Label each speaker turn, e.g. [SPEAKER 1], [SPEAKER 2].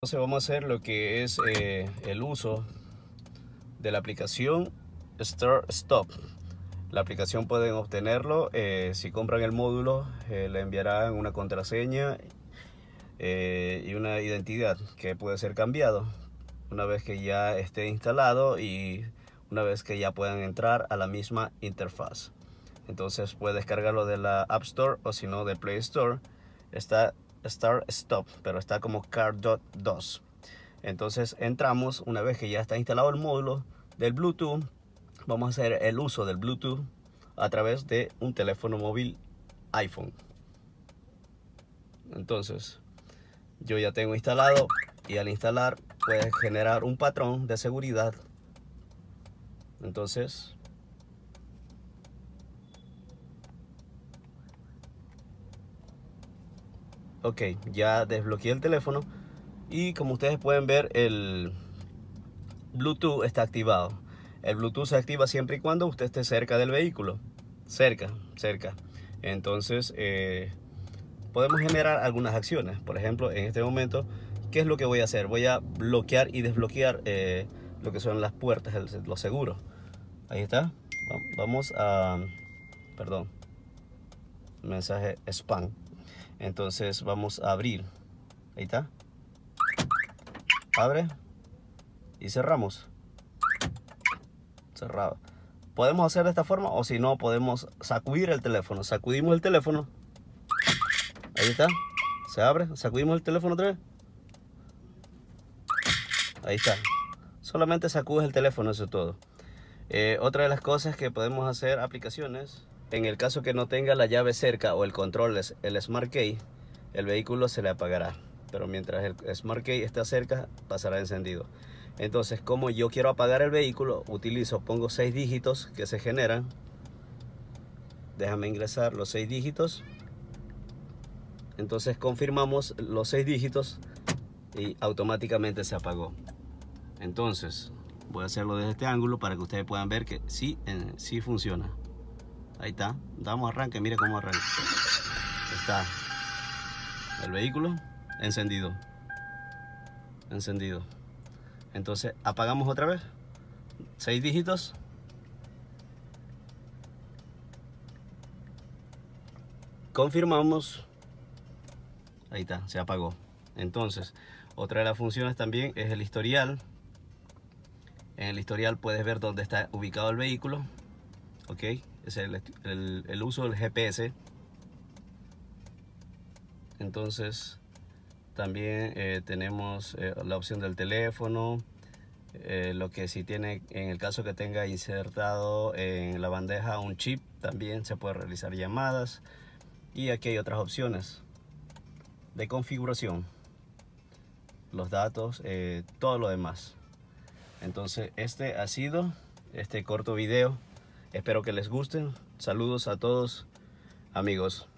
[SPEAKER 1] Entonces vamos a hacer lo que es eh, el uso de la aplicación Start Stop. La aplicación pueden obtenerlo, eh, si compran el módulo eh, le enviarán una contraseña y una identidad que puede ser cambiado una vez que ya esté instalado y una vez que ya puedan entrar a la misma interfaz. Entonces puede descargarlo de la App Store o si no de Play Store. Está Start Stop, pero está como 2 Entonces entramos, una vez que ya está instalado el módulo del Bluetooth, vamos a hacer el uso del Bluetooth a través de un teléfono móvil iPhone. Entonces, yo ya tengo instalado y al instalar puedes generar un patrón de seguridad. Entonces, Ok, ya desbloqueé el teléfono y como ustedes pueden ver el Bluetooth está activado. El Bluetooth se activa siempre y cuando usted esté cerca del vehículo. Cerca, cerca. Entonces eh, podemos generar algunas acciones. Por ejemplo, en este momento, ¿qué es lo que voy a hacer? Voy a bloquear y desbloquear eh, lo que son las puertas, los seguros. Ahí está. Vamos a... Perdón. Mensaje spam. Entonces vamos a abrir. Ahí está. Abre. Y cerramos. Cerrado. Podemos hacer de esta forma o si no podemos sacudir el teléfono. Sacudimos el teléfono. Ahí está. Se abre. Sacudimos el teléfono otra vez. Ahí está. Solamente sacudes el teléfono, eso es todo. Eh, otra de las cosas que podemos hacer, aplicaciones. En el caso que no tenga la llave cerca o el control, el Smart Key, el vehículo se le apagará. Pero mientras el Smart Key está cerca, pasará encendido. Entonces, como yo quiero apagar el vehículo, utilizo, pongo seis dígitos que se generan. Déjame ingresar los seis dígitos. Entonces confirmamos los seis dígitos y automáticamente se apagó. Entonces, voy a hacerlo desde este ángulo para que ustedes puedan ver que sí, sí funciona. Ahí está. Damos arranque, mire cómo arranca. Está el vehículo encendido. Encendido. Entonces apagamos otra vez. Seis dígitos. Confirmamos. Ahí está, se apagó. Entonces, otra de las funciones también es el historial. En el historial puedes ver dónde está ubicado el vehículo. ¿Ok? el, uso del GPS. Entonces, también eh, tenemos eh, la opción del teléfono, eh, lo que si tiene, en el caso que tenga insertado en la bandeja un chip, también se puede realizar llamadas. Y aquí hay otras opciones de configuración, los datos, todo lo demás. Entonces, este ha sido este corto video Espero que les gusten. Saludos a todos, amigos.